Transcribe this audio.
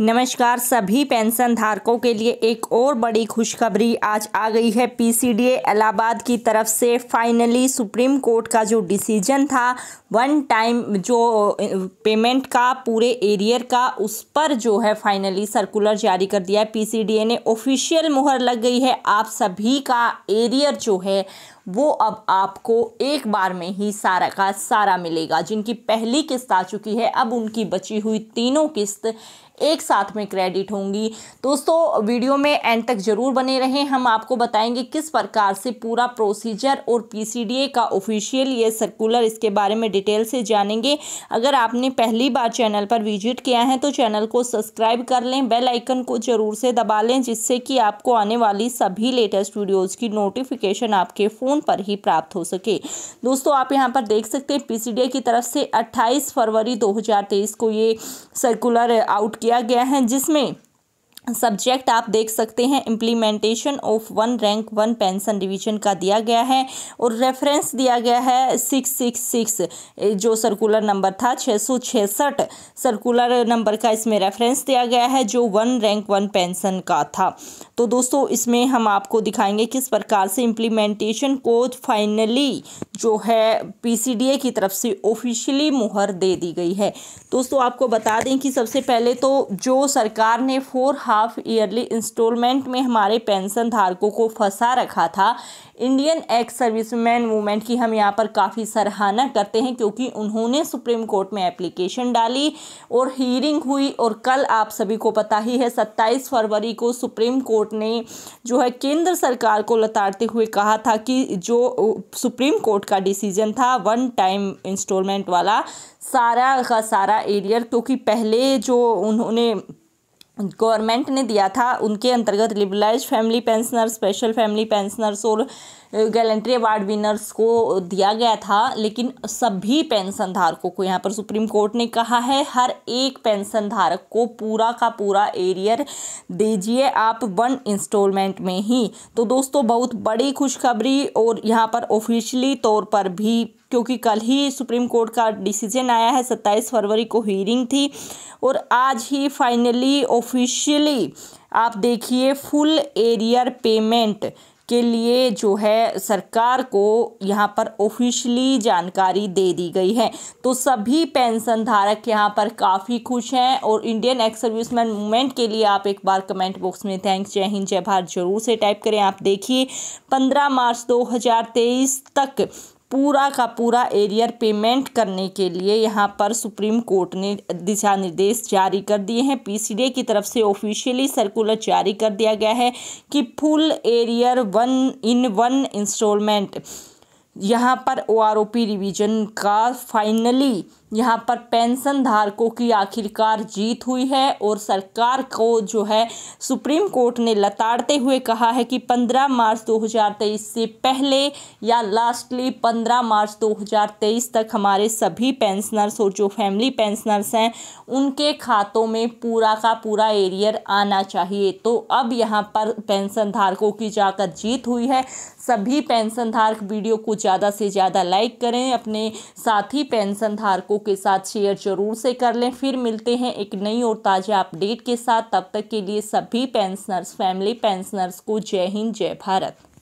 नमस्कार सभी पेंशन धारकों के लिए एक और बड़ी खुशखबरी आज आ गई है पीसीडीए इलाहाबाद की तरफ से फाइनली सुप्रीम कोर्ट का जो डिसीजन था वन टाइम जो पेमेंट का पूरे एरियर का उस पर जो है फाइनली सर्कुलर जारी कर दिया है पीसीडीए ने ऑफिशियल मुहर लग गई है आप सभी का एरियर जो है वो अब आपको एक बार में ही सारा का सारा मिलेगा जिनकी पहली किस्त आ चुकी है अब उनकी बची हुई तीनों किस्त एक साथ में क्रेडिट होंगी दोस्तों वीडियो में एंड तक ज़रूर बने रहें हम आपको बताएंगे किस प्रकार से पूरा प्रोसीजर और पीसीडीए का ऑफिशियल ये सर्कुलर इसके बारे में डिटेल से जानेंगे अगर आपने पहली बार चैनल पर विजिट किया है तो चैनल को सब्सक्राइब कर लें बेल आइकन को ज़रूर से दबा लें जिससे कि आपको आने वाली सभी लेटेस्ट वीडियोज़ की नोटिफिकेशन आपके फ़ोन पर ही प्राप्त हो सके दोस्तों आप यहाँ पर देख सकते हैं पीसीडीए की तरफ से 28 फरवरी 2023 को ये सर्कुलर आउट किया गया है जिसमें सब्जेक्ट आप देख सकते हैं implementation of one rank one pension division का दिया गया है और रेफरेंस दिया गया है सिक्स सिक्स सिक्स जो सर्कुलर नंबर था छः सौ छियासठ सर्कुलर नंबर का इसमें रेफरेंस दिया गया है जो वन रैंक वन पेंशन का था तो दोस्तों इसमें हम आपको दिखाएंगे किस प्रकार से इम्प्लीमेंटेशन को फाइनली जो है पीसीडीए की तरफ से ऑफिशियली मुहर दे दी गई है दोस्तों आपको बता दें कि सबसे पहले तो जो सरकार ने फोर हाफ ईयरली इंस्टॉलमेंट में हमारे पेंशन धारकों को फंसा रखा था इंडियन एक्स सर्विसमैन मूवमेंट की हम यहाँ पर काफ़ी सराहना करते हैं क्योंकि उन्होंने सुप्रीम कोर्ट में एप्लीकेशन डाली और हियरिंग हुई और कल आप सभी को पता ही है सत्ताईस फरवरी को सुप्रीम कोर्ट ने जो है केंद्र सरकार को लताड़ते हुए कहा था कि जो सुप्रीम कोर्ट कोर्ट का डिसीजन था वन टाइम इंस्टॉलमेंट वाला सारा का सारा एरियर क्योंकि पहले जो उन्होंने गवर्नमेंट ने दिया था उनके अंतर्गत liberalised family pensioner special family pensioners और गैलेंट्री अवार्ड विनर्स को दिया गया था लेकिन सभी पेंशन धारकों को यहाँ पर सुप्रीम कोर्ट ने कहा है हर एक पेंशन धारक को पूरा का पूरा एरियर दीजिए आप वन इंस्टॉलमेंट में ही तो दोस्तों बहुत बड़ी खुशखबरी और यहाँ पर ऑफिशियली तौर पर भी क्योंकि कल ही सुप्रीम कोर्ट का डिसीजन आया है सत्ताईस फरवरी को हीरिंग थी और आज ही फाइनली ऑफिशियली आप देखिए फुल एरियर पेमेंट के लिए जो है सरकार को यहाँ पर ऑफिशली जानकारी दे दी गई है तो सभी पेंशन धारक यहाँ पर काफ़ी खुश हैं और इंडियन एक्स सर्विसमैन मूवमेंट के लिए आप एक बार कमेंट बॉक्स में थैंक्स जय हिंद जय भारत जरूर से टाइप करें आप देखिए पंद्रह मार्च 2023 तक पूरा का पूरा एरियर पेमेंट करने के लिए यहाँ पर सुप्रीम कोर्ट ने दिशा निर्देश जारी कर दिए हैं पीसीडीए की तरफ से ऑफिशियली सर्कुलर जारी कर दिया गया है कि full arrear one in one installment यहाँ पर O R O P revision का फाइनली यहाँ पर पेंशन धारकों की आखिरकार जीत हुई है और सरकार को जो है सुप्रीम कोर्ट ने लताड़ते हुए कहा है कि 15 मार्च 2023 से पहले या लास्टली 15 मार्च 2023 तक हमारे सभी पेंशनर्स और जो फैमिली पेंशनर्स हैं उनके खातों में पूरा का पूरा एरियर आना चाहिए तो अब यहाँ पर पेंशन धारकों की जाकर जीत हुई है सभी पेंशन धारक वीडियो को ज़्यादा से ज़्यादा लाइक करें अपने साथी पेंशन धारकों के साथ शेयर जरूर से कर लें फिर मिलते हैं एक नई और ताज़ा अपडेट के साथ तब तक के लिए सभी पेंशनर्स फैमिली पेंशनर्स को जय हिंद जय भारत